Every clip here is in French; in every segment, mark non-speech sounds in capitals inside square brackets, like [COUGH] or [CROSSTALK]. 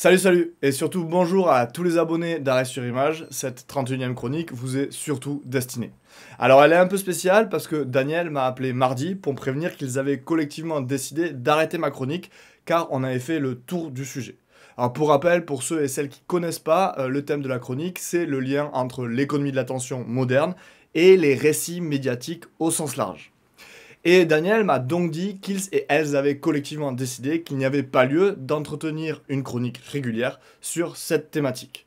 Salut, salut Et surtout, bonjour à tous les abonnés d'Arrêt sur Image. Cette 31e chronique vous est surtout destinée. Alors, elle est un peu spéciale parce que Daniel m'a appelé mardi pour prévenir qu'ils avaient collectivement décidé d'arrêter ma chronique car on avait fait le tour du sujet. Alors pour rappel, pour ceux et celles qui connaissent pas, euh, le thème de la chronique, c'est le lien entre l'économie de l'attention moderne et les récits médiatiques au sens large. Et Daniel m'a donc dit qu'ils et elles avaient collectivement décidé qu'il n'y avait pas lieu d'entretenir une chronique régulière sur cette thématique.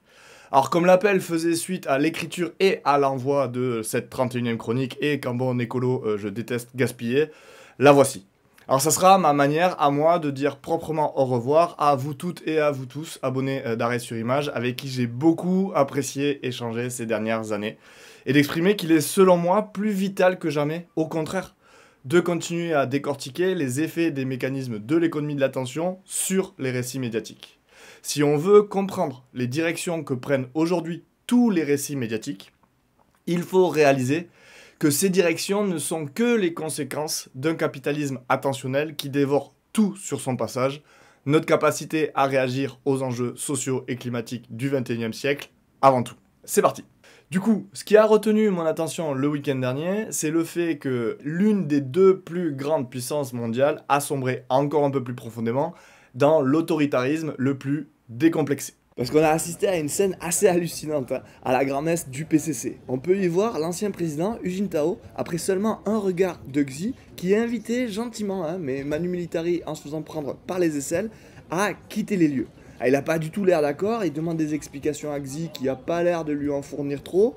Alors comme l'appel faisait suite à l'écriture et à l'envoi de cette 31e chronique, et qu'en bon écolo euh, je déteste gaspiller, la voici. Alors ça sera ma manière à moi de dire proprement au revoir à vous toutes et à vous tous abonnés euh, d'Arrêt sur Image avec qui j'ai beaucoup apprécié échanger ces dernières années et d'exprimer qu'il est selon moi plus vital que jamais, au contraire, de continuer à décortiquer les effets des mécanismes de l'économie de l'attention sur les récits médiatiques. Si on veut comprendre les directions que prennent aujourd'hui tous les récits médiatiques, il faut réaliser que ces directions ne sont que les conséquences d'un capitalisme attentionnel qui dévore tout sur son passage, notre capacité à réagir aux enjeux sociaux et climatiques du XXIe siècle avant tout. C'est parti du coup, ce qui a retenu mon attention le week-end dernier, c'est le fait que l'une des deux plus grandes puissances mondiales a sombré encore un peu plus profondément dans l'autoritarisme le plus décomplexé. Parce qu'on a assisté à une scène assez hallucinante, hein, à la grand-messe du PCC. On peut y voir l'ancien président Eugene Tao, après seulement un regard de Xi, qui est invité gentiment, hein, mais Manu Militari en se faisant prendre par les aisselles, à quitter les lieux. Ah, il n'a pas du tout l'air d'accord, il demande des explications à Xi qui n'a pas l'air de lui en fournir trop.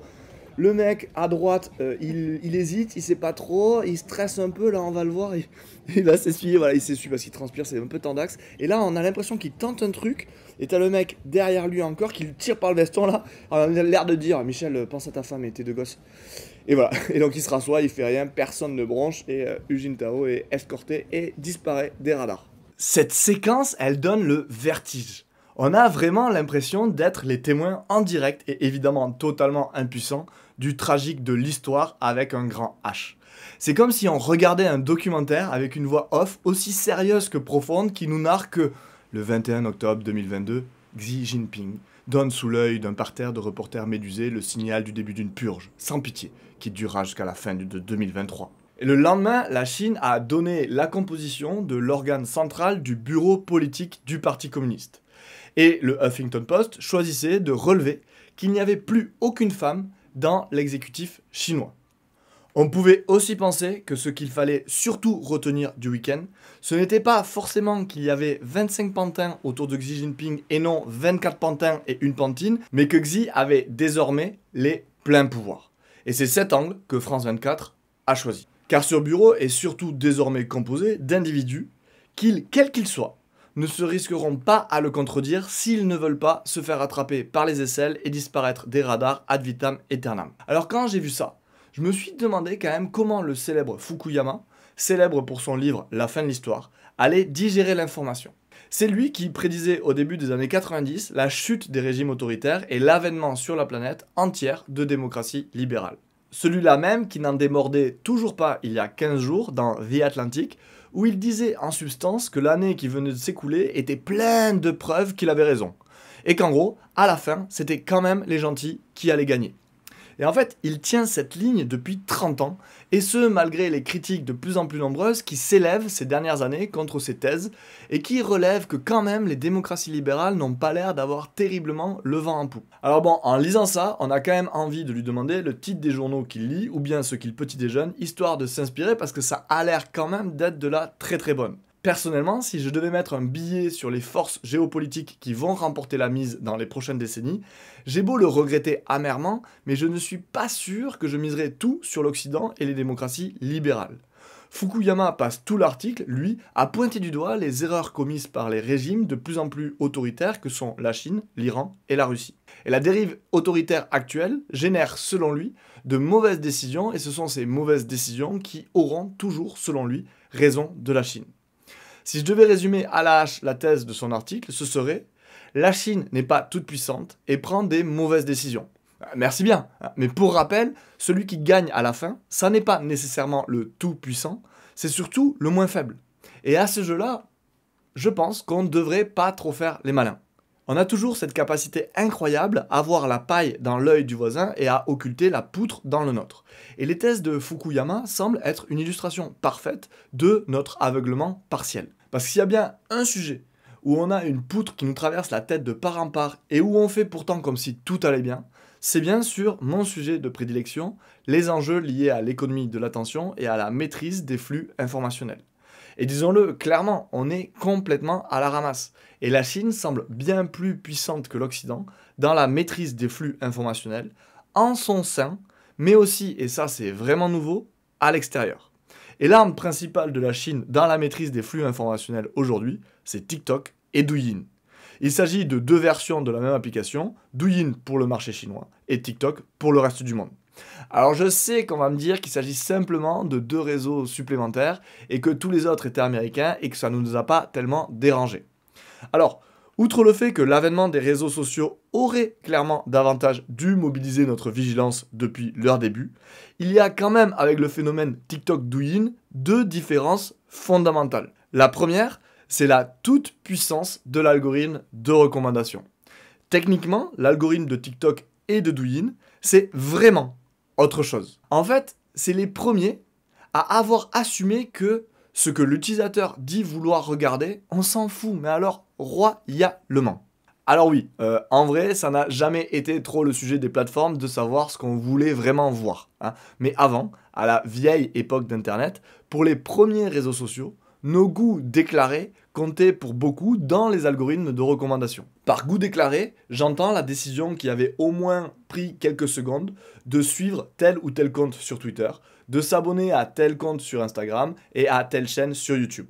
Le mec à droite, euh, il, hésite, il sait pas trop, il stresse un peu, là on va le voir, [LAUGHS] il, va s'essuyer, voilà, il s'essuie parce qu'il transpire, c'est un peu tendax. Et là on a l'impression qu'il tente un truc, et t'as le mec derrière lui encore qui le tire par le veston là, on a l'air de dire Michel, pense à ta femme et tes deux gosses. Et voilà, [LAUGHS] et donc il se rassoit, il fait rien, personne ne branche, et euh, Eugene Tao est escorté et disparaît des radars. Cette séquence, elle donne le vertige on a vraiment l'impression d'être les témoins en direct et évidemment totalement impuissants du tragique de l'histoire avec un grand H. C'est comme si on regardait un documentaire avec une voix off aussi sérieuse que profonde qui nous narre que le 21 octobre 2022, Xi Jinping donne sous l'œil d'un parterre de reporters médusés le signal du début d'une purge, sans pitié, qui durera jusqu'à la fin de 2023. le lendemain, la Chine a donné la composition de l'organe central du bureau politique du Parti communiste. Et le Huffington Post choisissait de relever qu'il n'y avait plus aucune femme dans l'exécutif chinois. On pouvait aussi penser que ce qu'il fallait surtout retenir du week-end, ce n'était pas forcément qu'il y avait 25 pantins autour de Xi Jinping et non 24 pantins et une pantine, mais que Xi avait désormais les pleins pouvoirs. Et c'est cet angle que France 24 a choisi. Car ce bureau est surtout désormais composé d'individus, qu'ils, quels qu'ils soient, ne se risqueront pas à le contredire s'ils ne veulent pas se faire attraper par les aisselles et disparaître des radars ad vitam aeternam. Alors quand j'ai vu ça, je me suis demandé quand même comment le célèbre Fukuyama, célèbre pour son livre La fin de l'histoire, allait digérer l'information. C'est lui qui prédisait au début des années 90 la chute des régimes autoritaires et l'avènement sur la planète entière de démocratie libérale. Celui-là même qui n'en démordait toujours pas il y a 15 jours dans vie Atlantic, où il disait en substance que l'année qui venait de s'écouler était pleine de preuves qu'il avait raison. Et qu'en gros, à la fin, c'était quand même les gentils qui allaient gagner. Et en fait, il tient cette ligne depuis 30 ans, et ce, malgré les critiques de plus en plus nombreuses qui s'élèvent ces dernières années contre ses thèses, et qui relèvent que quand même les démocraties libérales n'ont pas l'air d'avoir terriblement le vent en poupe. Alors bon, en lisant ça, on a quand même envie de lui demander le titre des journaux qu'il lit, ou bien ce qu'il petit déjeune, histoire de s'inspirer, parce que ça a l'air quand même d'être de la très très bonne. Personnellement, si je devais mettre un billet sur les forces géopolitiques qui vont remporter la mise dans les prochaines décennies, j'ai beau le regretter amèrement, mais je ne suis pas sûr que je miserais tout sur l'Occident et les démocraties libérales. Fukuyama passe tout l'article, lui, à pointer du doigt les erreurs commises par les régimes de plus en plus autoritaires que sont la Chine, l'Iran et la Russie. Et la dérive autoritaire actuelle génère, selon lui, de mauvaises décisions, et ce sont ces mauvaises décisions qui auront toujours, selon lui, raison de la Chine. Si je devais résumer à la hache la thèse de son article, ce serait La Chine n'est pas toute puissante et prend des mauvaises décisions. Ah, merci bien. Ah, mais pour rappel, celui qui gagne à la fin, ça n'est pas nécessairement le tout puissant, c'est surtout le moins faible. Et à ce jeu-là, je pense qu'on ne devrait pas trop faire les malins. On a toujours cette capacité incroyable à voir la paille dans l'œil du voisin et à occulter la poutre dans le nôtre. Et les thèses de Fukuyama semblent être une illustration parfaite de notre aveuglement partiel. Parce qu'il y a bien un sujet où on a une poutre qui nous traverse la tête de part en part et où on fait pourtant comme si tout allait bien, c'est bien sûr mon sujet de prédilection, les enjeux liés à l'économie de l'attention et à la maîtrise des flux informationnels. Et disons-le clairement, on est complètement à la ramasse. Et la Chine semble bien plus puissante que l'Occident dans la maîtrise des flux informationnels, en son sein, mais aussi, et ça c'est vraiment nouveau, à l'extérieur. Et l'arme principale de la Chine dans la maîtrise des flux informationnels aujourd'hui, c'est TikTok et Douyin. Il s'agit de deux versions de la même application, Douyin pour le marché chinois et TikTok pour le reste du monde. Alors je sais qu'on va me dire qu'il s'agit simplement de deux réseaux supplémentaires et que tous les autres étaient américains et que ça ne nous a pas tellement dérangé. Alors, outre le fait que l'avènement des réseaux sociaux aurait clairement davantage dû mobiliser notre vigilance depuis leur début, il y a quand même avec le phénomène TikTok Douyin deux différences fondamentales. La première, c'est la toute puissance de l'algorithme de recommandation. Techniquement, l'algorithme de TikTok et de Douyin, c'est vraiment autre chose. En fait, c'est les premiers à avoir assumé que ce que l'utilisateur dit vouloir regarder, on s'en fout, mais alors royalement. Alors oui, euh, en vrai, ça n'a jamais été trop le sujet des plateformes de savoir ce qu'on voulait vraiment voir. Hein. Mais avant, à la vieille époque d'Internet, pour les premiers réseaux sociaux, nos goûts déclarés comptaient pour beaucoup dans les algorithmes de recommandation. Par goût déclaré, j'entends la décision qui avait au moins pris quelques secondes de suivre tel ou tel compte sur Twitter, de s'abonner à tel compte sur Instagram et à telle chaîne sur YouTube.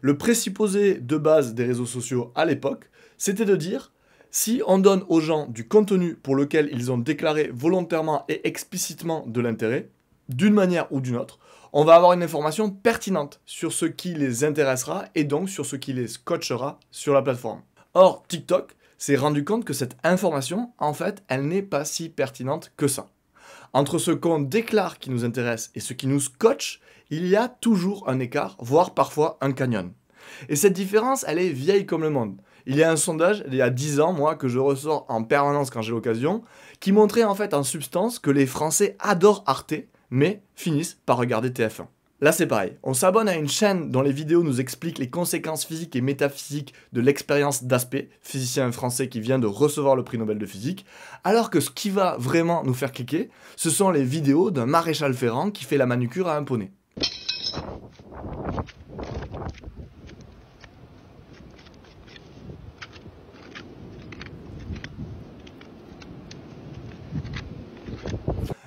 Le présupposé de base des réseaux sociaux à l'époque, c'était de dire si on donne aux gens du contenu pour lequel ils ont déclaré volontairement et explicitement de l'intérêt, d'une manière ou d'une autre, on va avoir une information pertinente sur ce qui les intéressera et donc sur ce qui les scotchera sur la plateforme. Or, TikTok s'est rendu compte que cette information, en fait, elle n'est pas si pertinente que ça. Entre ce qu'on déclare qui nous intéresse et ce qui nous scotche, il y a toujours un écart, voire parfois un canyon. Et cette différence, elle est vieille comme le monde. Il y a un sondage, il y a 10 ans, moi, que je ressors en permanence quand j'ai l'occasion, qui montrait en fait en substance que les Français adorent Arte, mais finissent par regarder TF1. Là, c'est pareil. On s'abonne à une chaîne dont les vidéos nous expliquent les conséquences physiques et métaphysiques de l'expérience d'Aspect, physicien français qui vient de recevoir le prix Nobel de physique, alors que ce qui va vraiment nous faire cliquer, ce sont les vidéos d'un maréchal ferrant qui fait la manucure à un poney.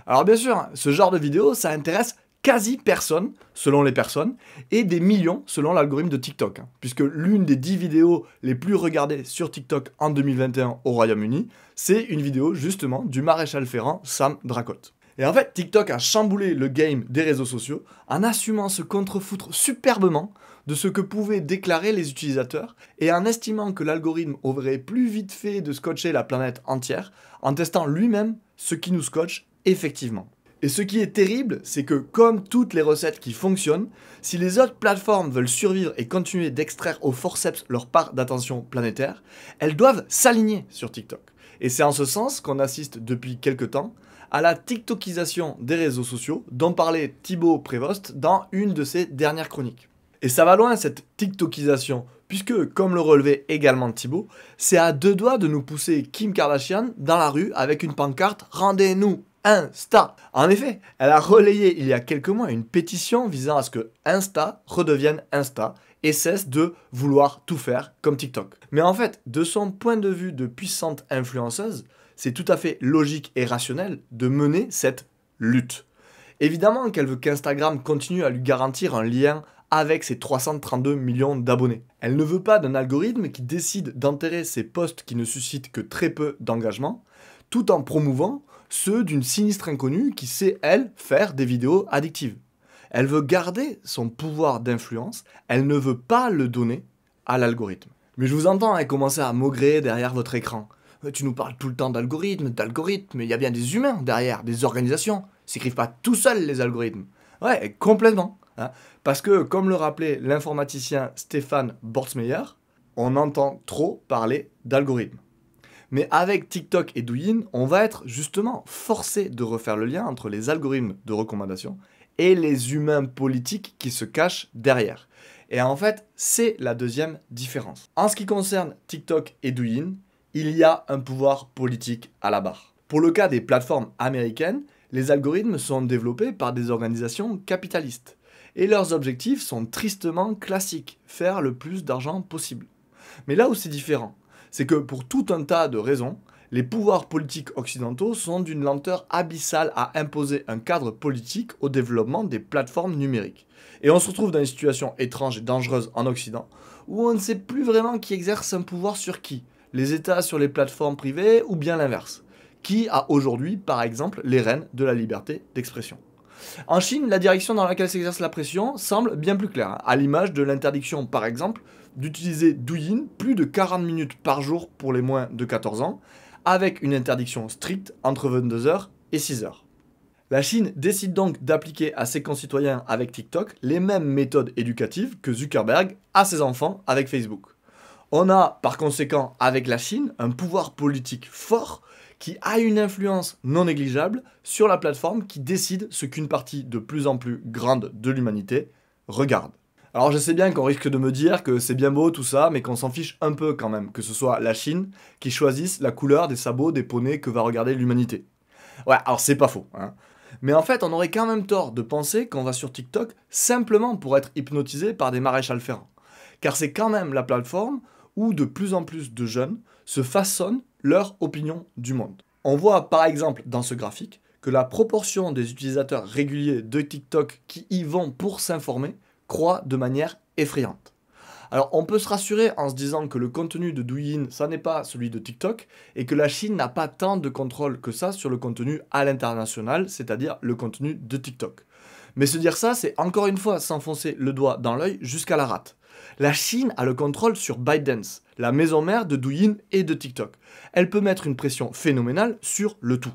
Alors bien sûr, ce genre de vidéo, ça intéresse quasi personne, selon les personnes, et des millions selon l'algorithme de TikTok, hein. puisque l'une des 10 vidéos les plus regardées sur TikTok en 2021 au Royaume-Uni, c'est une vidéo justement du maréchal ferrant Sam Dracot. Et en fait, TikTok a chamboulé le game des réseaux sociaux en assumant ce contrefoutre superbement de ce que pouvaient déclarer les utilisateurs et en estimant que l'algorithme aurait plus vite fait de scotcher la planète entière en testant lui-même ce qui nous scotche effectivement. Et ce qui est terrible, c'est que comme toutes les recettes qui fonctionnent, si les autres plateformes veulent survivre et continuer d'extraire au forceps leur part d'attention planétaire, elles doivent s'aligner sur TikTok. Et c'est en ce sens qu'on assiste depuis quelques temps à la TikTokisation des réseaux sociaux dont parlait Thibaut Prévost dans une de ses dernières chroniques. Et ça va loin cette TikTokisation, puisque, comme le relevait également Thibaut, c'est à deux doigts de nous pousser Kim Kardashian dans la rue avec une pancarte Rendez-nous Insta. En effet, elle a relayé il y a quelques mois une pétition visant à ce que Insta redevienne Insta et cesse de vouloir tout faire comme TikTok. Mais en fait, de son point de vue de puissante influenceuse, c'est tout à fait logique et rationnel de mener cette lutte. Évidemment qu'elle veut qu'Instagram continue à lui garantir un lien avec ses 332 millions d'abonnés. Elle ne veut pas d'un algorithme qui décide d'enterrer ses posts qui ne suscitent que très peu d'engagement, tout en promouvant ceux d'une sinistre inconnue qui sait, elle, faire des vidéos addictives. Elle veut garder son pouvoir d'influence, elle ne veut pas le donner à l'algorithme. Mais je vous entends elle hein, commencer à maugréer derrière votre écran. Euh, tu nous parles tout le temps d'algorithmes, d'algorithmes, mais il y a bien des humains derrière, des organisations. s'écrivent pas tout seuls les algorithmes. Ouais, complètement. Hein. Parce que, comme le rappelait l'informaticien Stéphane Bortsmeyer, on entend trop parler d'algorithmes. Mais avec TikTok et Douyin, on va être justement forcé de refaire le lien entre les algorithmes de recommandation et les humains politiques qui se cachent derrière. Et en fait, c'est la deuxième différence. En ce qui concerne TikTok et Douyin, il y a un pouvoir politique à la barre. Pour le cas des plateformes américaines, les algorithmes sont développés par des organisations capitalistes. Et leurs objectifs sont tristement classiques, faire le plus d'argent possible. Mais là où c'est différent, c'est que pour tout un tas de raisons, les pouvoirs politiques occidentaux sont d'une lenteur abyssale à imposer un cadre politique au développement des plateformes numériques. Et on se retrouve dans une situation étrange et dangereuse en Occident, où on ne sait plus vraiment qui exerce un pouvoir sur qui, les États sur les plateformes privées ou bien l'inverse. Qui a aujourd'hui, par exemple, les rênes de la liberté d'expression en Chine, la direction dans laquelle s'exerce la pression semble bien plus claire, hein, à l'image de l'interdiction, par exemple, d'utiliser Douyin plus de 40 minutes par jour pour les moins de 14 ans, avec une interdiction stricte entre 22h et 6h. La Chine décide donc d'appliquer à ses concitoyens avec TikTok les mêmes méthodes éducatives que Zuckerberg à ses enfants avec Facebook. On a par conséquent avec la Chine un pouvoir politique fort qui a une influence non négligeable sur la plateforme qui décide ce qu'une partie de plus en plus grande de l'humanité regarde. Alors je sais bien qu'on risque de me dire que c'est bien beau tout ça, mais qu'on s'en fiche un peu quand même, que ce soit la Chine qui choisisse la couleur des sabots des poneys que va regarder l'humanité. Ouais, alors c'est pas faux, hein. Mais en fait, on aurait quand même tort de penser qu'on va sur TikTok simplement pour être hypnotisé par des maréchals ferrants. Car c'est quand même la plateforme où de plus en plus de jeunes se façonnent leur opinion du monde. On voit par exemple dans ce graphique que la proportion des utilisateurs réguliers de TikTok qui y vont pour s'informer croit de manière effrayante. Alors on peut se rassurer en se disant que le contenu de Douyin, ça n'est pas celui de TikTok, et que la Chine n'a pas tant de contrôle que ça sur le contenu à l'international, c'est-à-dire le contenu de TikTok. Mais se dire ça, c'est encore une fois s'enfoncer le doigt dans l'œil jusqu'à la rate. La Chine a le contrôle sur ByteDance, la maison mère de Douyin et de TikTok. Elle peut mettre une pression phénoménale sur le tout.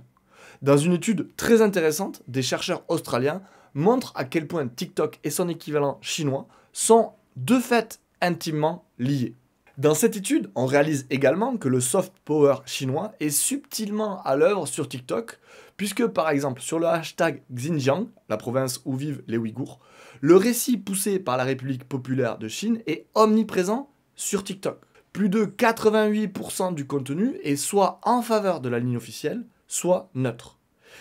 Dans une étude très intéressante, des chercheurs australiens montre à quel point TikTok et son équivalent chinois sont de fait intimement liés. Dans cette étude, on réalise également que le soft power chinois est subtilement à l'œuvre sur TikTok, puisque par exemple sur le hashtag Xinjiang, la province où vivent les Ouïghours, le récit poussé par la République populaire de Chine est omniprésent sur TikTok. Plus de 88% du contenu est soit en faveur de la ligne officielle, soit neutre.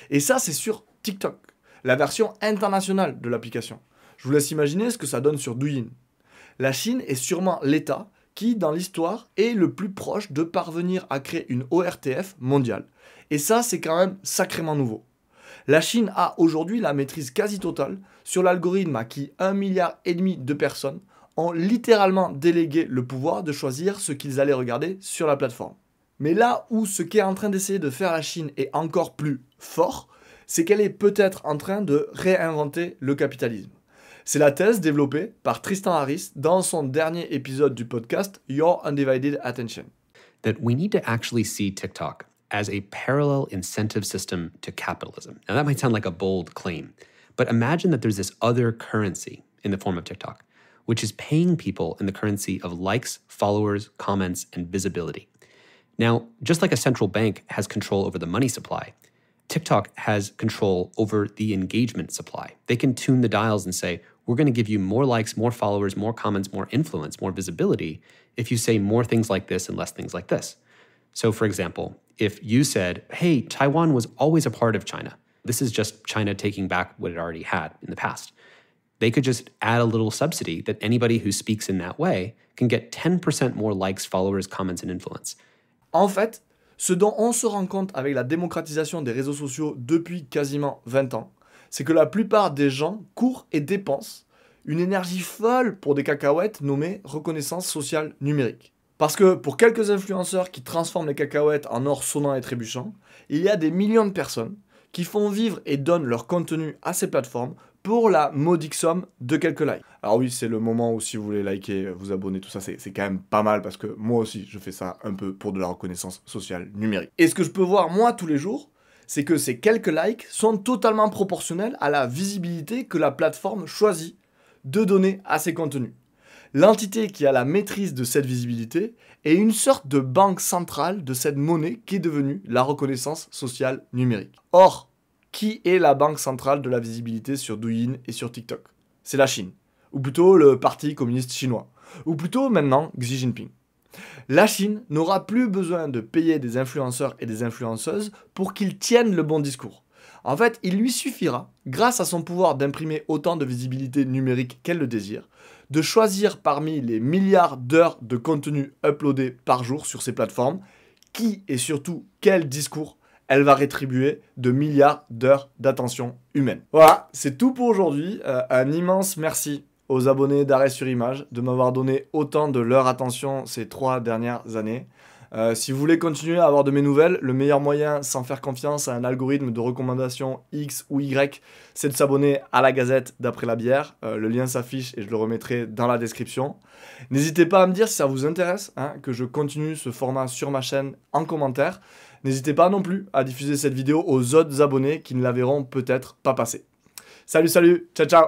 Et ça, c'est sur TikTok la version internationale de l'application. Je vous laisse imaginer ce que ça donne sur Douyin. La Chine est sûrement l'État qui, dans l'histoire, est le plus proche de parvenir à créer une ORTF mondiale. Et ça, c'est quand même sacrément nouveau. La Chine a aujourd'hui la maîtrise quasi totale sur l'algorithme à qui 1,5 milliard et demi de personnes ont littéralement délégué le pouvoir de choisir ce qu'ils allaient regarder sur la plateforme. Mais là où ce qu'est en train d'essayer de faire la Chine est encore plus fort, c'est qu'elle est peut-être en train de réinventer le capitalisme. C'est la thèse développée par Tristan Harris dans son dernier épisode du podcast Your Undivided Attention. That we need to actually see TikTok as a parallel incentive system to capitalism. Now that might sound like a bold claim, but imagine that there's this other currency in the form of TikTok, which is paying people in the currency of likes, followers, comments, and visibility. Now, just like a central bank has control over the money supply, TikTok has control over the engagement supply. They can tune the dials and say, we're going to give you more likes, more followers, more comments, more influence, more visibility if you say more things like this and less things like this. So, for example, if you said, hey, Taiwan was always a part of China, this is just China taking back what it already had in the past. They could just add a little subsidy that anybody who speaks in that way can get 10% more likes, followers, comments, and influence. En fait, Ce dont on se rend compte avec la démocratisation des réseaux sociaux depuis quasiment 20 ans, c'est que la plupart des gens courent et dépensent une énergie folle pour des cacahuètes nommées reconnaissance sociale numérique. Parce que pour quelques influenceurs qui transforment les cacahuètes en or sonnant et trébuchant, il y a des millions de personnes qui font vivre et donnent leur contenu à ces plateformes pour la modique somme de quelques likes. Alors oui, c'est le moment où si vous voulez liker, vous abonner, tout ça, c'est quand même pas mal parce que moi aussi, je fais ça un peu pour de la reconnaissance sociale numérique. Et ce que je peux voir moi tous les jours, c'est que ces quelques likes sont totalement proportionnels à la visibilité que la plateforme choisit de donner à ses contenus. L'entité qui a la maîtrise de cette visibilité est une sorte de banque centrale de cette monnaie qui est devenue la reconnaissance sociale numérique. Or, qui est la banque centrale de la visibilité sur Douyin et sur TikTok C'est la Chine, ou plutôt le Parti communiste chinois, ou plutôt maintenant Xi Jinping. La Chine n'aura plus besoin de payer des influenceurs et des influenceuses pour qu'ils tiennent le bon discours. En fait, il lui suffira, grâce à son pouvoir d'imprimer autant de visibilité numérique qu'elle le désire, de choisir parmi les milliards d'heures de contenu uploadés par jour sur ces plateformes qui et surtout quel discours elle va rétribuer de milliards d'heures d'attention humaine. Voilà, c'est tout pour aujourd'hui. Euh, un immense merci aux abonnés d'Arrêt sur Image de m'avoir donné autant de leur attention ces trois dernières années. Euh, si vous voulez continuer à avoir de mes nouvelles, le meilleur moyen sans faire confiance à un algorithme de recommandation X ou Y, c'est de s'abonner à la gazette d'après la bière. Euh, le lien s'affiche et je le remettrai dans la description. N'hésitez pas à me dire si ça vous intéresse, hein, que je continue ce format sur ma chaîne en commentaire. N'hésitez pas non plus à diffuser cette vidéo aux autres abonnés qui ne la verront peut-être pas passer. Salut, salut, ciao, ciao